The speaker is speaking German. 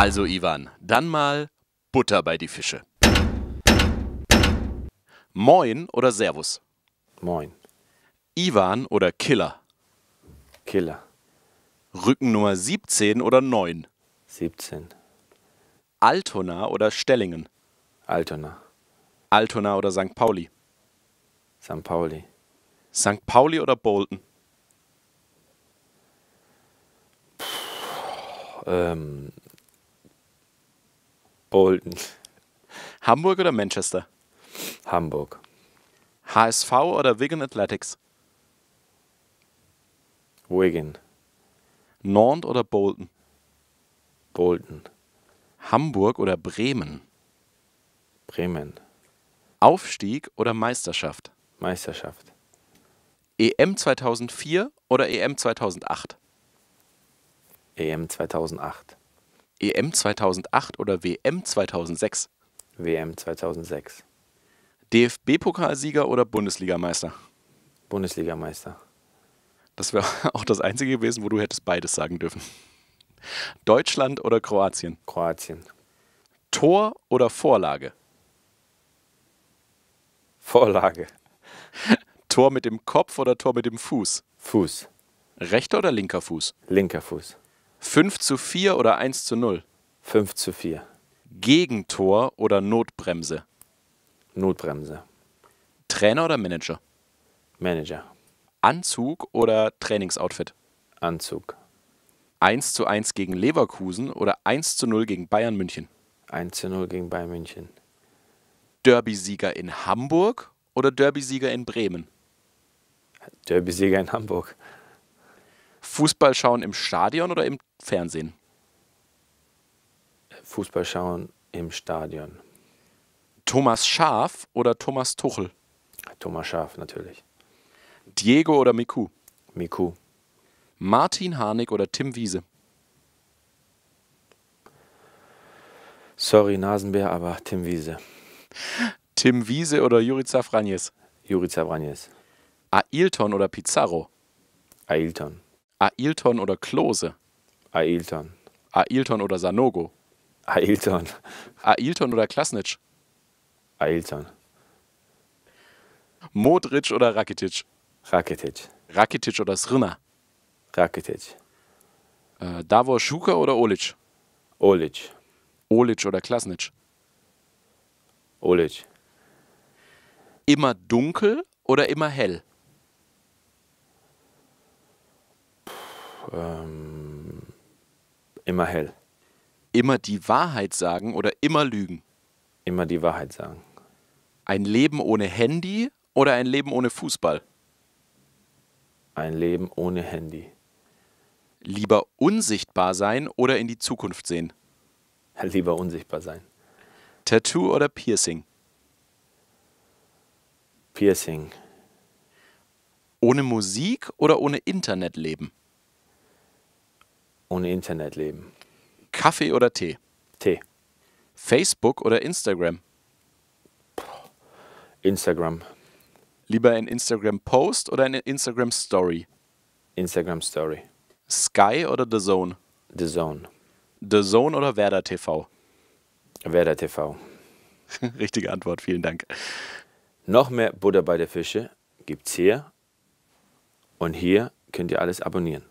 Also Ivan, dann mal Butter bei die Fische. Moin oder Servus? Moin. Ivan oder Killer? Killer. Rücken Nummer 17 oder 9? 17. Altona oder Stellingen? Altona. Altona oder St. Pauli? St. Pauli. St. Pauli oder Bolton? Puh, ähm, Bolton. Hamburg oder Manchester? Hamburg. HSV oder Wigan Athletics? Wigan. Nord oder Bolton? Bolton. Hamburg oder Bremen? Bremen. Aufstieg oder Meisterschaft? Meisterschaft. EM 2004 oder EM 2008? EM 2008. EM 2008 oder WM 2006? WM 2006. DFB-Pokalsieger oder Bundesligameister? Bundesligameister. Das wäre auch das Einzige gewesen, wo du hättest beides sagen dürfen. Deutschland oder Kroatien? Kroatien. Tor oder Vorlage? Vorlage. Tor mit dem Kopf oder Tor mit dem Fuß? Fuß. Rechter oder linker Fuß? Linker Fuß. 5 zu 4 oder 1 zu 0? 5 zu 4. Gegentor oder Notbremse? Notbremse. Trainer oder Manager? Manager. Anzug oder Trainingsoutfit? Anzug. 1 zu 1 gegen Leverkusen oder 1 zu 0 gegen Bayern München? 1 zu 0 gegen Bayern München. Derby-Sieger in Hamburg oder Derby-Sieger in Bremen? Derby-Sieger in Hamburg. Fußball schauen im Stadion oder im Fernsehen? Fußball schauen im Stadion. Thomas Schaf oder Thomas Tuchel? Thomas Schaf natürlich. Diego oder Miku? Miku. Martin Harnik oder Tim Wiese? Sorry, Nasenbär, aber Tim Wiese. Tim Wiese oder Jurica Franjes? Jurica Franjes. Ailton oder Pizarro? Ailton. Ailton oder Klose? Ailton. Ailton oder Sanogo? Ailton. Ailton oder Klasnic? Ailton. Modric oder Rakitic? Rakitic. Rakitic oder Srna? Rakitic. Äh, Davor Schuka oder Olic? Olic. Olic oder Klasnic? Olic. Immer dunkel oder immer hell? Puh, ähm Immer hell. Immer die Wahrheit sagen oder immer lügen? Immer die Wahrheit sagen. Ein Leben ohne Handy oder ein Leben ohne Fußball? Ein Leben ohne Handy. Lieber unsichtbar sein oder in die Zukunft sehen? Lieber unsichtbar sein. Tattoo oder Piercing? Piercing. Ohne Musik oder ohne Internet leben? Ohne Internet leben. Kaffee oder Tee? Tee. Facebook oder Instagram? Instagram. Lieber ein Instagram-Post oder eine Instagram-Story? Instagram-Story. Sky oder The Zone? The Zone. The Zone oder Werder TV? Werder TV. Richtige Antwort, vielen Dank. Noch mehr Butter bei der Fische gibt's hier. Und hier könnt ihr alles abonnieren.